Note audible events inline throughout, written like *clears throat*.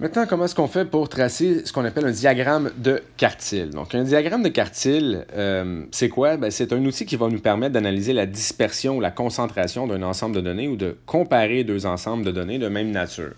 Maintenant, comment est-ce qu'on fait pour tracer ce qu'on appelle un diagramme de quartile? Donc, un diagramme de quartile, euh, c'est quoi? Ben, c'est un outil qui va nous permettre d'analyser la dispersion ou la concentration d'un ensemble de données ou de comparer deux ensembles de données de même nature.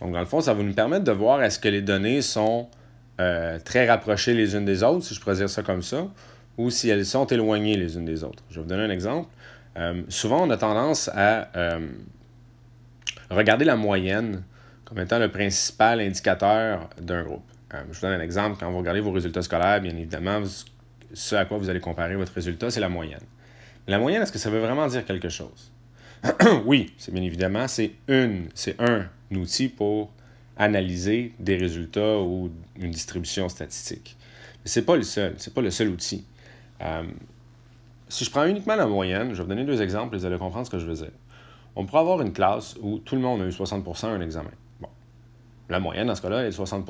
Donc, dans le fond, ça va nous permettre de voir est-ce que les données sont euh, très rapprochées les unes des autres, si je pourrais dire ça comme ça, ou si elles sont éloignées les unes des autres. Je vais vous donner un exemple. Euh, souvent, on a tendance à regarder la moyenne comme étant le principal indicateur d'un groupe. Euh, je vous donne un exemple. Quand vous regardez vos résultats scolaires, bien évidemment, ce à quoi vous allez comparer votre résultat, c'est la moyenne. la moyenne, est-ce que ça veut vraiment dire quelque chose? *clears throat* oui, c'est bien évidemment, c'est une, c'est un outil pour analyser des résultats ou une distribution statistique. Mais c'est pas le seul, c'est pas le seul outil. Euh, si je prends uniquement la moyenne, je vais vous donner deux exemples, vous allez comprendre ce que je veux dire. On pourrait avoir une classe où tout le monde a eu 60% un examen. La moyenne, dans ce cas-là, est de 60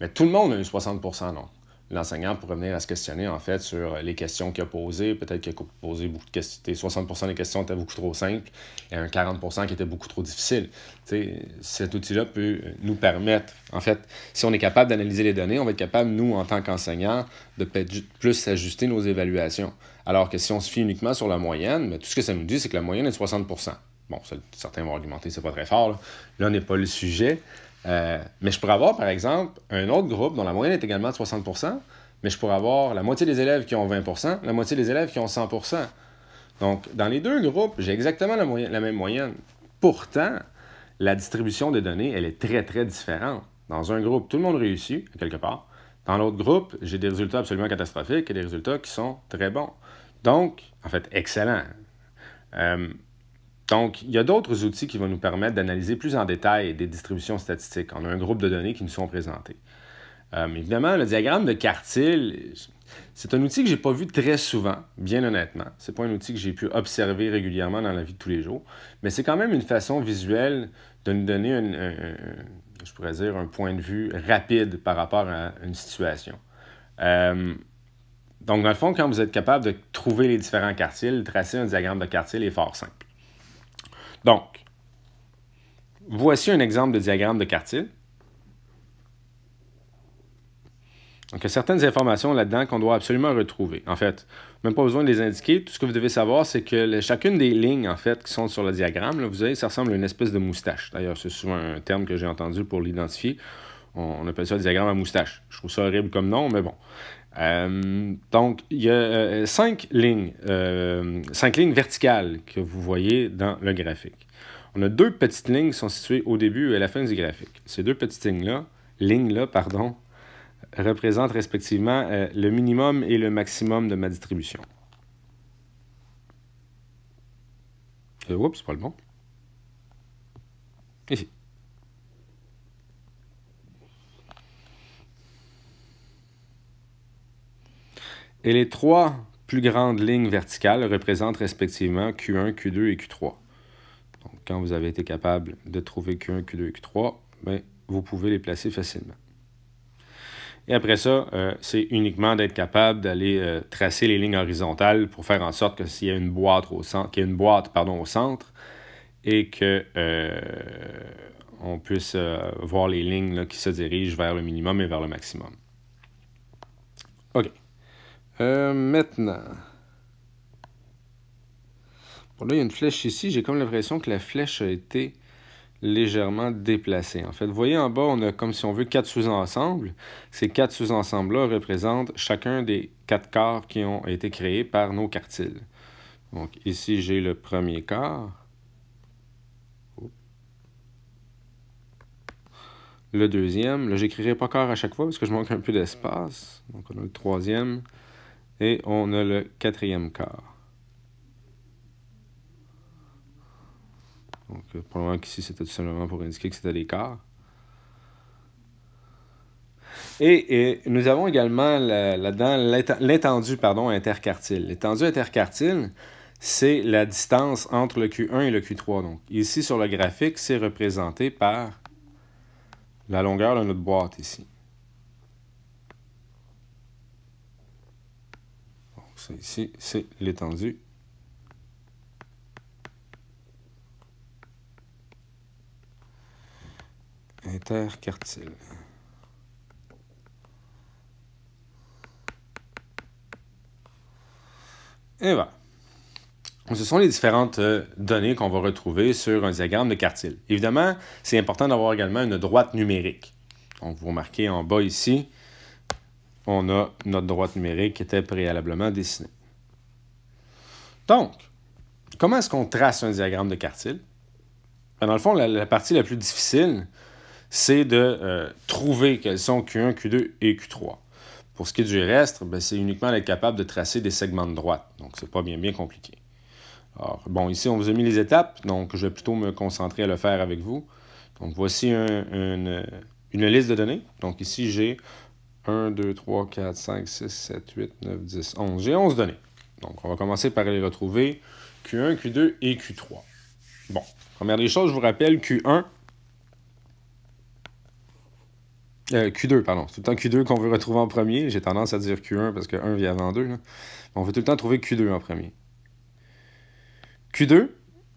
Mais tout le monde a eu 60 non. L'enseignant pourrait venir à se questionner, en fait, sur les questions qu'il a posées. Peut-être qu'il a posé beaucoup de questions. 60 des questions étaient beaucoup trop simples et un 40 qui était beaucoup trop difficile. sais, cet outil-là peut nous permettre, en fait, si on est capable d'analyser les données, on va être capable, nous, en tant qu'enseignants, de plus ajuster nos évaluations. Alors que si on se fie uniquement sur la moyenne, mais ben, tout ce que ça nous dit, c'est que la moyenne est de 60 Bon, certains vont argumenter, c'est pas très fort. Là, là n'est pas le sujet. Euh, mais je pourrais avoir, par exemple, un autre groupe dont la moyenne est également de 60 mais je pourrais avoir la moitié des élèves qui ont 20 la moitié des élèves qui ont 100 Donc, dans les deux groupes, j'ai exactement la, la, même moyenne. Pourtant, la distribution des données, elle est très, très différente. Dans un groupe, tout le monde réussit, quelque part. Dans l'autre groupe, j'ai des résultats absolument catastrophiques et des résultats qui sont très bons. Donc, en fait, excellent. Euh, donc, il y a d'autres outils qui vont nous permettre d'analyser plus en détail des distributions statistiques. On a un groupe de données qui nous sont présentées. Euh, évidemment, le diagramme de quartile, c'est un outil que je n'ai pas vu très souvent, bien honnêtement. Ce n'est pas un outil que j'ai pu observer régulièrement dans la vie de tous les jours, mais c'est quand même une façon visuelle de nous donner un, je pourrais dire un point de vue rapide par rapport à une situation. Euh, donc, dans le fond, quand vous êtes capable de trouver les différents quartiles, tracer un diagramme de quartile est fort simple. Donc, voici un exemple de diagramme de quartile. Donc, il y a certaines informations là-dedans qu'on doit absolument retrouver. En fait, même pas besoin de les indiquer. Tout ce que vous devez savoir, c'est que chacune des lignes, en fait, qui sont sur le diagramme, vous voyez, ça ressemble à une espèce de moustache. D'ailleurs, c'est souvent un terme que j'ai entendu pour l'identifier. On, appelle ça le diagramme à moustache. Je trouve ça horrible comme nom, mais bon. Euh, donc, il y a euh, cinq lignes, euh, cinq lignes verticales que vous voyez dans le graphique. On a deux petites lignes qui sont situées au début et à la fin du graphique. Ces deux petites lignes-là, lignes-là, pardon, représentent respectivement le minimum et le maximum de ma distribution. oups, c'est pas le bon. Ici. et les trois plus grandes lignes verticales représentent respectivement Q1, Q2 et Q3. Donc, quand vous avez été capable de trouver Q1, Q2 et Q3, ben, vous pouvez les placer facilement. Et après ça, euh, c'est uniquement d'être capable d'aller euh, tracer les lignes horizontales pour faire en sorte que s'il y a une boîte au centre, qu'il y a une boîte pardon, au centre et que euh, on puisse voir les lignes qui se dirigent vers le minimum et vers le maximum. Euh, maintenant. Bon, là, il y a une flèche ici. J'ai comme l'impression que la flèche a été légèrement déplacée. En fait, vous voyez en bas, on a comme si on veut quatre sous-ensembles. Ces quatre sous-ensembles-là représentent chacun des quatre corps qui ont été créés par nos quartiles. Donc ici, j'ai le premier corps. Le deuxième, là, j'écrirai pas quart à chaque fois parce que je manque un peu d'espace. Donc, on a le troisième, et on a le quatrième quart. Donc, euh, probablement qu'ici, c'était tout simplement pour indiquer que c'était des quarts. Et, nous avons également là-dedans l'étendue pardon, interquartile. L'étendue interquartile, c'est la distance entre le Q1 et le Q3. Donc, ici, sur le graphique, c'est représenté par la longueur de notre boîte ici. ici, c'est l'étendue interquartile. Et voilà. Ce sont les différentes euh, données qu'on va retrouver sur un diagramme de quartile. Évidemment, c'est important d'avoir également une droite numérique. Donc, vous remarquez en bas ici, on a notre droite numérique qui était préalablement dessinée. Donc, comment est-ce qu'on trace un diagramme de quartile? Ben, dans le fond, la, partie la plus difficile, c'est de euh, trouver quels sont Q1, Q2 et Q3. Pour ce qui est du reste, ben, c'est uniquement d'être capable de tracer des segments de droite. Donc, c'est pas bien, bien compliqué. Alors, bon, ici, on vous a mis les étapes, donc je vais plutôt me concentrer à le faire avec vous. Donc, voici une, une liste de données. Donc, ici, j'ai 1, 2, 3, 4, 5, 6, 7, 8, 9, 10, 11. J'ai 11 données. Donc, on va commencer par les retrouver. Q1, Q2 et Q3. Bon, première des choses, je vous rappelle Q1. Euh, Q2, pardon. C'est tout le temps Q2 qu'on veut retrouver en premier. J'ai tendance à dire Q1 parce que 1 vient avant 2. On veut tout le temps trouver Q2 en premier. Q2,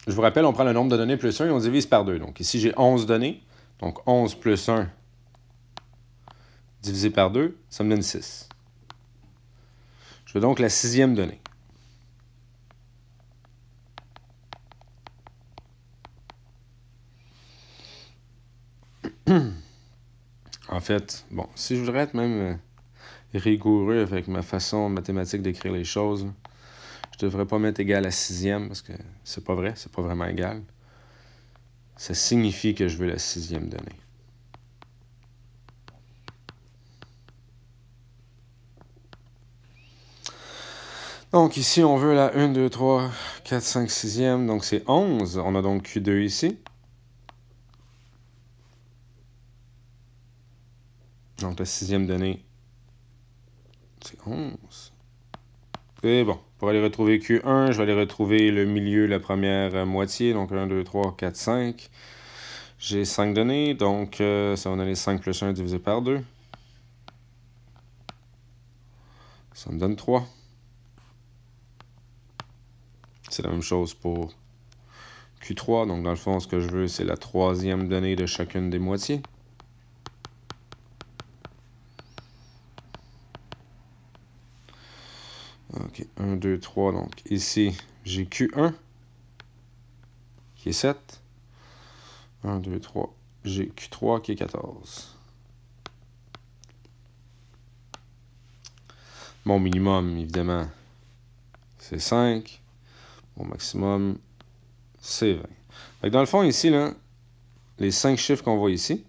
je vous rappelle, on prend le nombre de données plus 1 et on divise par 2. Donc ici, j'ai 11 données. Donc 11 plus 1, divisé par 2, ça me donne 6. Je veux donc la sixième donnée. en fait, bon, si je voudrais être même euh, rigoureux avec ma façon mathématique d'écrire les choses, je devrais pas mettre égal à sixième parce que c'est pas vrai, c'est pas vraiment égal. Ça signifie que je veux la sixième donnée. Donc ici, on veut la 1, 2, 3, 4, 5, 6e. Donc c'est 11. On a donc Q2 ici. Donc la sixième donnée, c'est 11. Et bon. Pour aller retrouver Q1, je vais aller retrouver le milieu, la première euh, moitié. Donc 1, 2, 3, 4, 5. J'ai 5 données, donc euh, ça va donner 5 plus 1 divisé par 2. Ça me donne 3. C'est la même chose pour Q3. Donc, dans le fond, ce que je veux, c'est la troisième donnée de chacune des moitiés. OK, 1, 2, 3. Donc, ici, j'ai Q1, qui est 7. 1, 2, 3. J'ai Q3, qui est 14. Mon minimum, évidemment, c'est 5. Au maximum, c'est 20. dans le fond, ici, là, les 5 chiffres qu'on voit ici,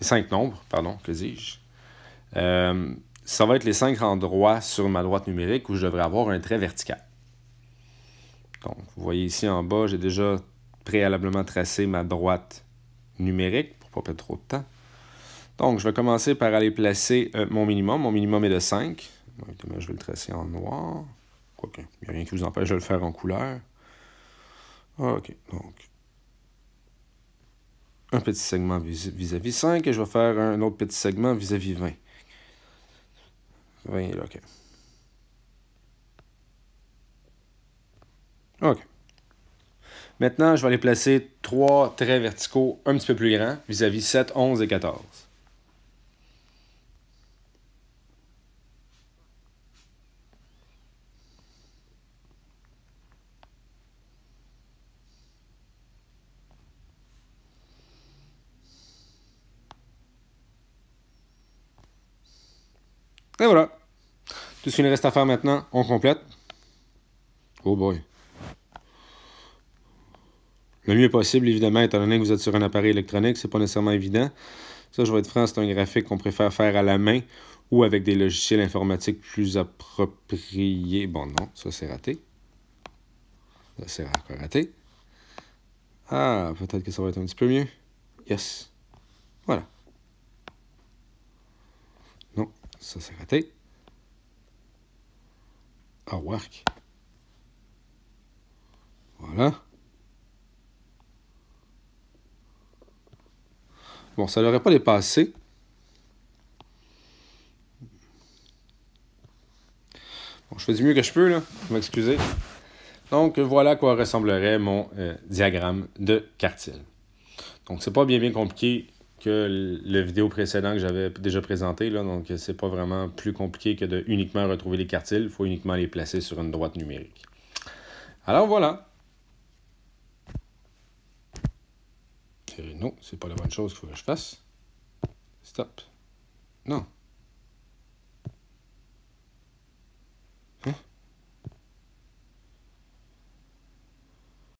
les 5 nombres, pardon, que dis-je, euh, ça va être les 5 endroits sur ma droite numérique où je devrais avoir un trait vertical. Donc, vous voyez ici en bas, j'ai déjà préalablement tracé ma droite numérique pour ne pas perdre trop de temps. Donc, je vais commencer par aller placer euh, mon minimum. Mon minimum est de 5. je vais le tracer en noir il n'y a rien qui vous empêche de le faire en couleur. Ah, OK, donc. Un petit segment vis-à-vis 5 et je vais faire un autre petit segment vis-à-vis 20. 20, OK. OK. Maintenant, je vais aller placer trois traits verticaux un petit peu plus grands vis à -vis 7, 11 et 14. Et voilà. Tout ce qu'il reste à faire maintenant, on complète. Oh boy. Le mieux possible, évidemment, étant donné que vous êtes sur un appareil électronique, c'est pas nécessairement évident. Ça, je vais être franc, c'est un graphique qu'on préfère faire à la main ou avec des logiciels informatiques plus appropriés. Bon, non, ça c'est raté. Ça c'est raté. Ah, peut-être que ça va être un petit peu mieux. Yes. Voilà. Ça, s'est raté. Ah, work. Voilà. Bon, ça ne l'aurait pas dépassé. Bon, je fais du mieux que je peux, là. Vous m'excusez. Donc, voilà à quoi ressemblerait mon euh, diagramme de quartile. Donc, c'est pas bien bien compliqué que le vidéo précédent que j'avais déjà présenté. Là, donc, c'est pas vraiment plus compliqué que de uniquement retrouver les quartiles. Il faut uniquement les placer sur une droite numérique. Alors voilà. Non, c'est pas la bonne chose qu'il faut que je fasse. Stop. Non.